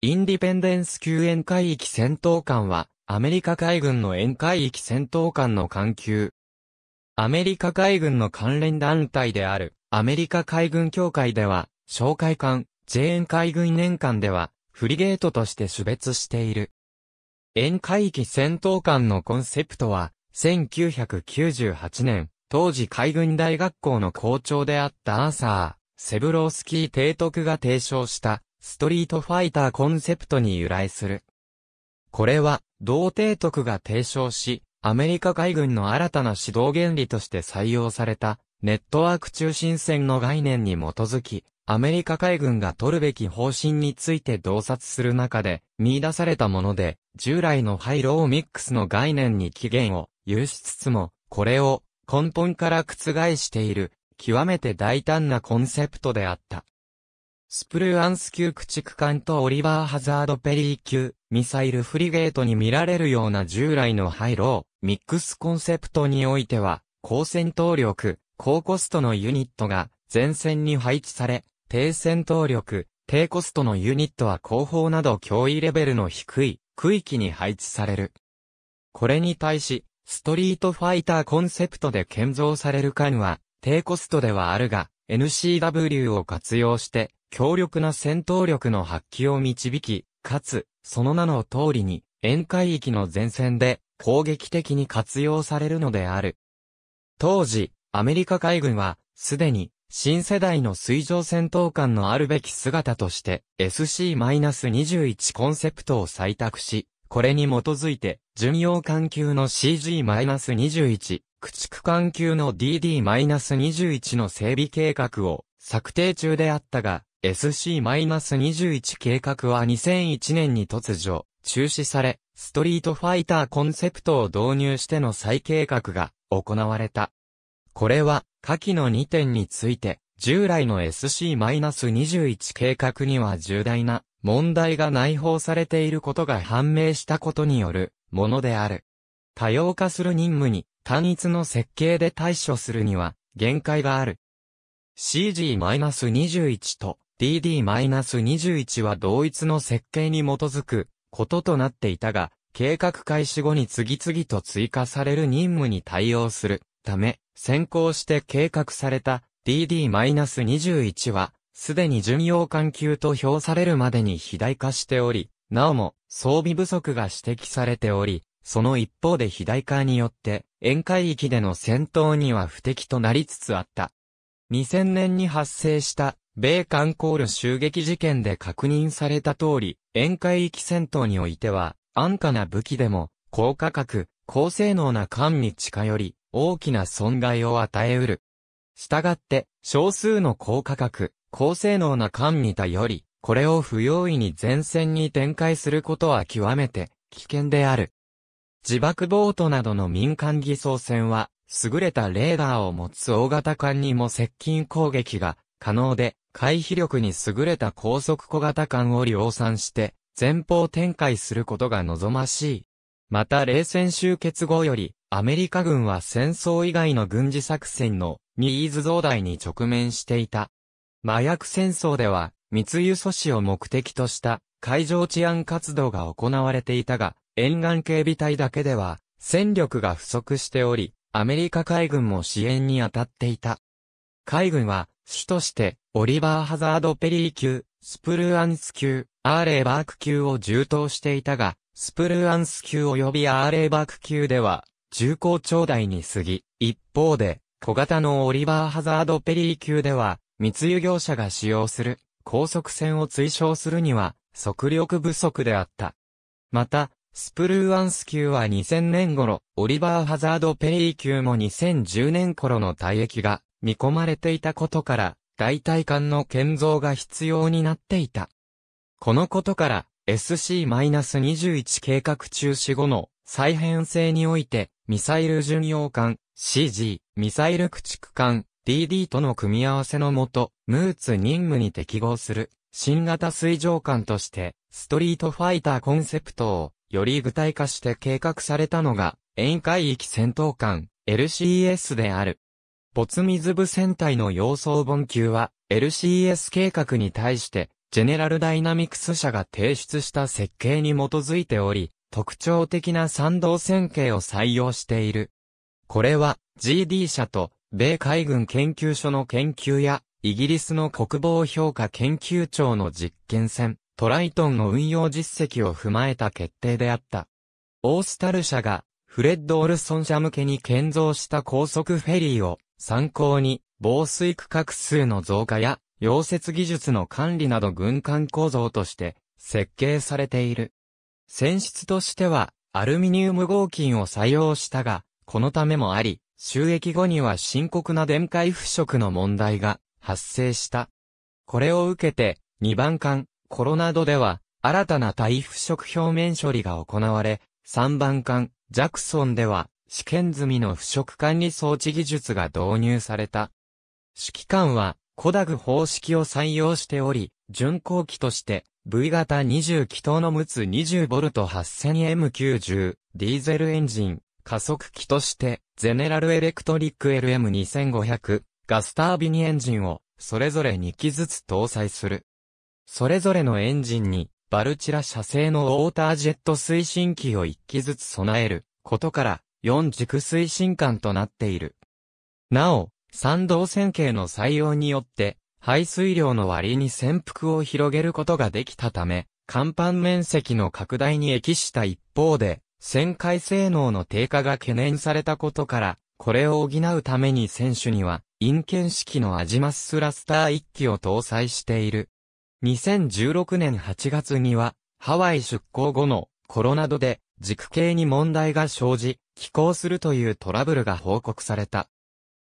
インディペンデンス級沿海域戦闘艦は、アメリカ海軍の沿海域戦闘艦の艦級。アメリカ海軍の関連団体である、アメリカ海軍協会では、哨戒艦、JN 海軍年間では、フリゲートとして種別している。沿海域戦闘艦のコンセプトは、1998年、当時海軍大学校の校長であったアーサー、セブロースキー提督が提唱した、ストリートファイターコンセプトに由来する。これは、同帝徳が提唱し、アメリカ海軍の新たな指導原理として採用された、ネットワーク中心線の概念に基づき、アメリカ海軍が取るべき方針について洞察する中で見出されたもので、従来のハイローミックスの概念に起源を有しつつも、これを根本から覆している、極めて大胆なコンセプトであった。スプルアンス級駆逐艦とオリバー・ハザード・ペリー級、ミサイルフリゲートに見られるような従来の廃炉、ミックスコンセプトにおいては、高戦闘力、高コストのユニットが前線に配置され、低戦闘力、低コストのユニットは後方など脅威レベルの低い区域に配置される。これに対し、ストリートファイターコンセプトで建造される艦は、低コストではあるが、NCW を活用して強力な戦闘力の発揮を導き、かつ、その名の通りに、沿海域の前線で攻撃的に活用されるのである。当時、アメリカ海軍は、すでに、新世代の水上戦闘艦のあるべき姿として、SC-21 コンセプトを採択し、これに基づいて、巡洋艦級の CG-21 駆逐艦級の DD-21 の整備計画を策定中であったが、SC-21 計画は2001年に突如、中止され、ストリートファイターコンセプトを導入しての再計画が行われた。これは、下記の2点について、従来の SC-21 計画には重大な問題が内包されていることが判明したことによるものである。多様化する任務に単一の設計で対処するには限界がある。CG-21 と DD-21 は同一の設計に基づくこととなっていたが、計画開始後に次々と追加される任務に対応するため、先行して計画された DD-21 は、すでに巡洋艦級と評されるまでに肥大化しており、なおも装備不足が指摘されており、その一方で肥大化によって、沿海域での戦闘には不敵となりつつあった。2000年に発生した、米韓コール襲撃事件で確認された通り、沿海域戦闘においては、安価な武器でも、高価格、高性能な艦に近寄り、大きな損害を与えうる。したがって、少数の高価格、高性能な艦に頼り、これを不用意に前線に展開することは極めて危険である。自爆ボートなどの民間偽装船は、優れたレーダーを持つ大型艦にも接近攻撃が可能で、回避力に優れた高速小型艦を量産して、前方展開することが望ましい。また冷戦終結後より、アメリカ軍は戦争以外の軍事作戦のニーズ増大に直面していた。麻薬戦争では、密輸阻止を目的とした海上治安活動が行われていたが、沿岸警備隊だけでは、戦力が不足しており、アメリカ海軍も支援に当たっていた。海軍は、主として、オリバー・ハザード・ペリー級、スプルーアンス級、アーレー・バーク級を充当していたが、スプルーアンス級及びアーレー・バーク級では、重厚長大に過ぎ、一方で、小型のオリバー・ハザード・ペリー級では、密輸業者が使用する、高速船を追奨するには、速力不足であった。また、スプルーアンス級は2000年頃、オリバー・ハザード・ペリー級も2010年頃の退役が見込まれていたことから、代替艦の建造が必要になっていた。このことから、SC-21 計画中止後の再編成において、ミサイル巡洋艦、CG、ミサイル駆逐艦、DD との組み合わせのもと、ムーツ任務に適合する、新型水上艦として、ストリートファイターコンセプトをより具体化して計画されたのが、沿海域戦闘艦、LCS である。ツミズブ戦隊の要装本級は、LCS 計画に対して、ジェネラルダイナミクス社が提出した設計に基づいており、特徴的な賛同線形を採用している。これは、GD 社と、米海軍研究所の研究や、イギリスの国防評価研究庁の実験船、トライトンの運用実績を踏まえた決定であった。オースタル社がフレッド・オルソン社向けに建造した高速フェリーを参考に防水区画数の増加や溶接技術の管理など軍艦構造として設計されている。船室としてはアルミニウム合金を採用したが、このためもあり、収益後には深刻な電解腐食の問題が発生した。これを受けて、2番艦、コロナドでは、新たな体腐食表面処理が行われ、3番艦、ジャクソンでは、試験済みの腐食管理装置技術が導入された。指揮官は、コダグ方式を採用しており、巡航機として、V 型20気筒の陸つ 20V8000M90、ディーゼルエンジン、加速機として、ゼネラルエレクトリック LM2500、ガスタービニエンジンを、それぞれ2機ずつ搭載する。それぞれのエンジンに、バルチラ社製のウォータージェット推進機を1機ずつ備えることから、4軸推進艦となっている。なお、三動線形の採用によって、排水量の割に潜伏を広げることができたため、甲板面積の拡大に益した一方で、旋回性能の低下が懸念されたことから、これを補うために選手には、陰剣式のアジマススラスター1機を搭載している。2016年8月には、ハワイ出港後のコロナ度で軸形に問題が生じ、寄港するというトラブルが報告された。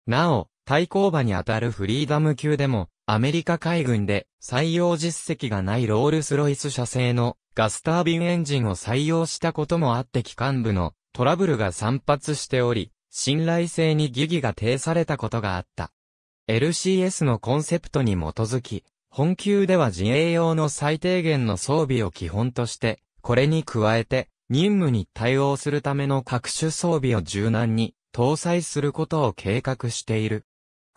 なお、対抗馬にあたるフリーダム級でも、アメリカ海軍で採用実績がないロールスロイス社製のガスタービンエンジンを採用したこともあって機関部のトラブルが散発しており、信頼性に疑義が呈されたことがあった。LCS のコンセプトに基づき、本級では自衛用の最低限の装備を基本として、これに加えて、任務に対応するための各種装備を柔軟に搭載することを計画している。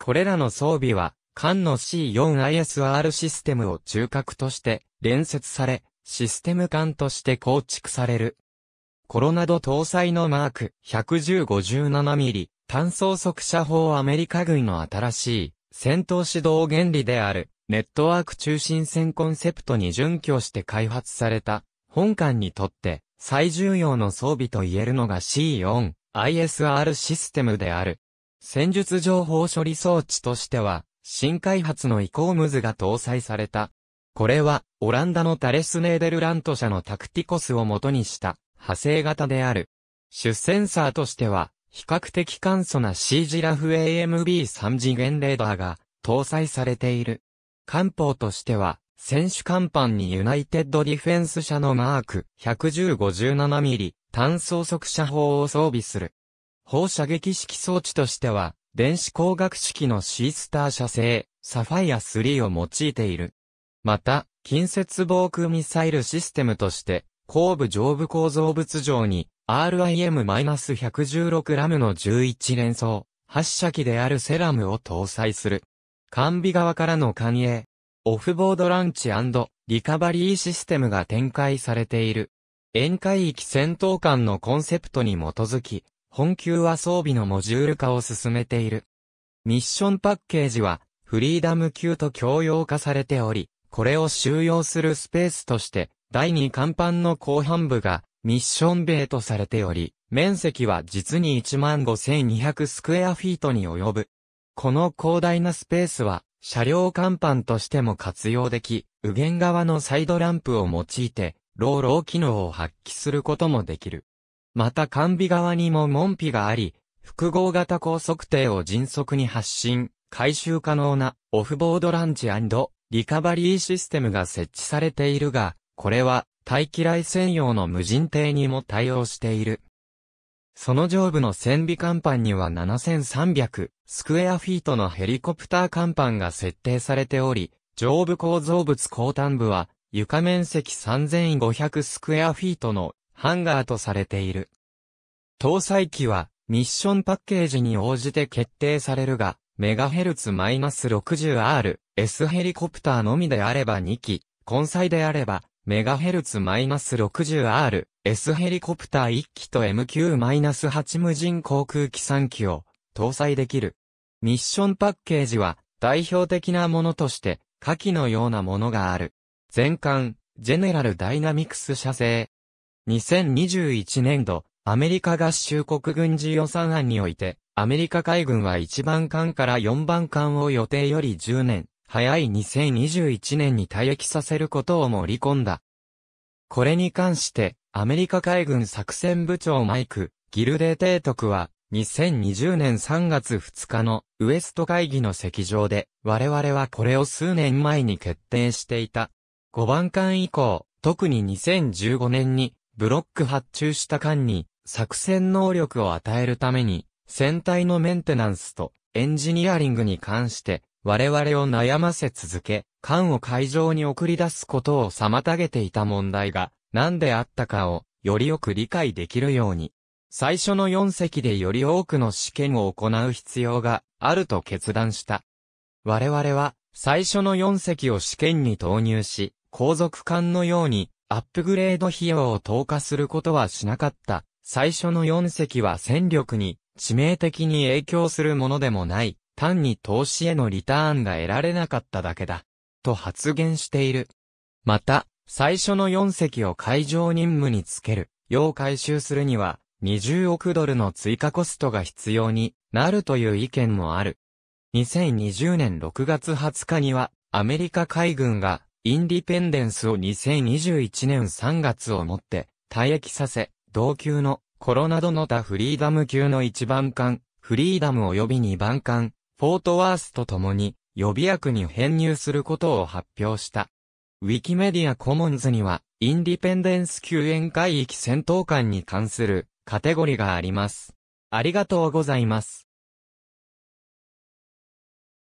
これらの装備は、艦の C4ISR システムを中核として連接され、システム艦として構築される。コロナド搭載のマーク 11057mm 単装速射砲アメリカ軍の新しい戦闘指導原理であるネットワーク中心線コンセプトに準拠して開発された、本館にとって最重要の装備と言えるのが C4、ISR システムである。戦術情報処理装置としては、新開発のイコームズが搭載された。これは、オランダのタレスネーデルラント社のタクティコスを元にした、派生型である。主センサーとしては、比較的簡素な C ジラフ AMB3 次元レーダーが搭載されている。官報としては、選手甲板にユナイテッドディフェンス社のマーク1 1 0 5 7ミリ、単装速射砲を装備する。放射撃式装置としては、電子工学式のシースター射製、サファイア3を用いている。また、近接防空ミサイルシステムとして、後部上部構造物上に、RIM-116 ラムの11連装、発射機であるセラムを搭載する。完備側からの関営、オフボードランチリカバリーシステムが展開されている。沿海域戦闘艦のコンセプトに基づき、本級は装備のモジュール化を進めている。ミッションパッケージは、フリーダム級と共用化されており、これを収容するスペースとして、第2甲板の後半部が、ミッションベイとされており、面積は実に15,200スクエアフィートに及ぶ。この広大なスペースは、車両甲板としても活用でき、右舷側のサイドランプを用いて、ローロー機能を発揮することもできる。また完備側にも門扉があり、複合型高速艇を迅速に発進、回収可能なオフボードランチリカバリーシステムが設置されているが、これは大機雷専用の無人艇にも対応している。その上部の船尾甲板には7300スクエアフィートのヘリコプター甲板が設定されており、上部構造物後端部は床面積3500スクエアフィートのハンガーとされている。搭載機はミッションパッケージに応じて決定されるが、メガヘルツマイナス6 0 r S ヘリコプターのみであれば2機、根載であればメガヘルツマイナス6 0 r S ヘリコプター1機と MQ-8 無人航空機3機を搭載できる。ミッションパッケージは代表的なものとして下記のようなものがある。全艦、ジェネラルダイナミクス社製。2021年度、アメリカ合衆国軍事予算案において、アメリカ海軍は1番艦から4番艦を予定より10年、早い2021年に退役させることを盛り込んだ。これに関して、アメリカ海軍作戦部長マイク、ギルデー提督は、2020年3月2日のウエスト会議の席上で、我々はこれを数年前に決定していた。5番艦以降、特に2015年に、ブロック発注した艦に、作戦能力を与えるために、船体のメンテナンスとエンジニアリングに関して、我々を悩ませ続け、艦を海上に送り出すことを妨げていた問題が何であったかをよりよく理解できるように、最初の4隻でより多くの試験を行う必要があると決断した。我々は最初の4隻を試験に投入し、後続艦のようにアップグレード費用を投下することはしなかった。最初の4隻は戦力に致命的に影響するものでもない単に投資へのリターンが得られなかっただけだ、と発言している。また、最初の4隻を海上任務につける、要回収するには、20億ドルの追加コストが必要になるという意見もある。2020年6月20日には、アメリカ海軍が、インディペンデンスを2021年3月をもって、退役させ、同級のコロナドの他フリーダム級の1番艦、フリーダム及び2番艦、フォートワースと共に予備役に編入することを発表した。ウィキメディアコモンズには、インディペンデンス救援海域戦闘艦に関するカテゴリがあります。ありがとうございます。